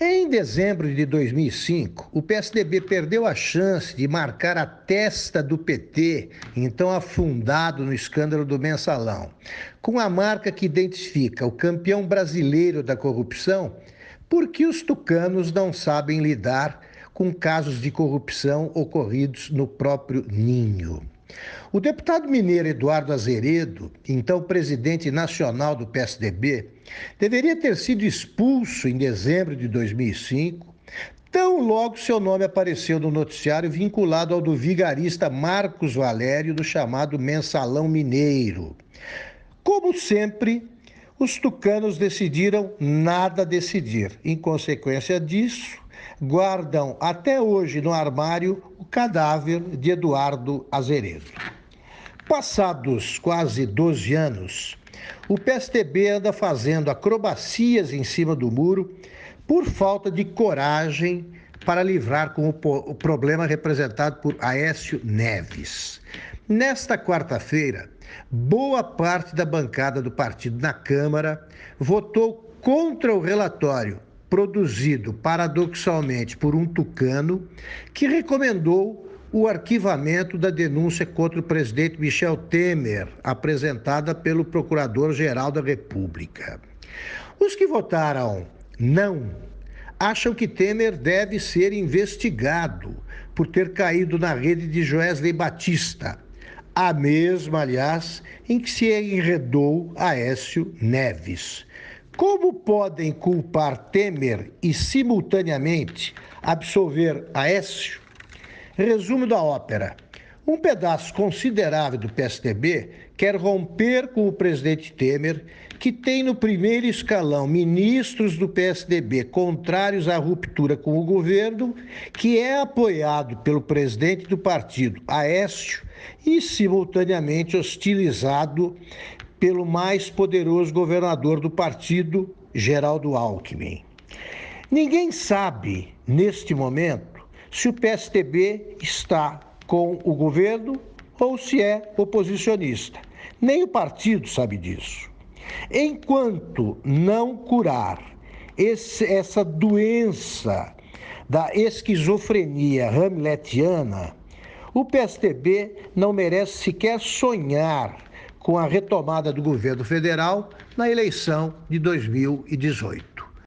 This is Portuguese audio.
Em dezembro de 2005, o PSDB perdeu a chance de marcar a testa do PT, então afundado no escândalo do mensalão. Com a marca que identifica o campeão brasileiro da corrupção, porque os tucanos não sabem lidar com casos de corrupção ocorridos no próprio ninho. O deputado mineiro Eduardo Azeredo, então presidente nacional do PSDB, deveria ter sido expulso em dezembro de 2005, tão logo seu nome apareceu no noticiário vinculado ao do vigarista Marcos Valério, do chamado Mensalão Mineiro. Como sempre, os tucanos decidiram nada decidir. Em consequência disso, guardam até hoje no armário o cadáver de Eduardo Azeredo. Passados quase 12 anos, o PSTB anda fazendo acrobacias em cima do muro por falta de coragem para livrar com o problema representado por Aécio Neves. Nesta quarta-feira, boa parte da bancada do partido na Câmara votou contra o relatório produzido paradoxalmente por um tucano que recomendou o arquivamento da denúncia contra o presidente Michel Temer, apresentada pelo Procurador-Geral da República. Os que votaram não acham que Temer deve ser investigado por ter caído na rede de Joesley Batista, a mesma, aliás, em que se enredou Aécio Neves. Como podem culpar Temer e, simultaneamente, absolver Aécio? Resumo da ópera. Um pedaço considerável do PSDB quer romper com o presidente Temer, que tem no primeiro escalão ministros do PSDB contrários à ruptura com o governo, que é apoiado pelo presidente do partido, Aécio, e simultaneamente hostilizado pelo mais poderoso governador do partido, Geraldo Alckmin. Ninguém sabe, neste momento, se o PSTB está com o governo ou se é oposicionista. Nem o partido sabe disso. Enquanto não curar esse, essa doença da esquizofrenia hamletiana, o PSTB não merece sequer sonhar com a retomada do governo federal na eleição de 2018.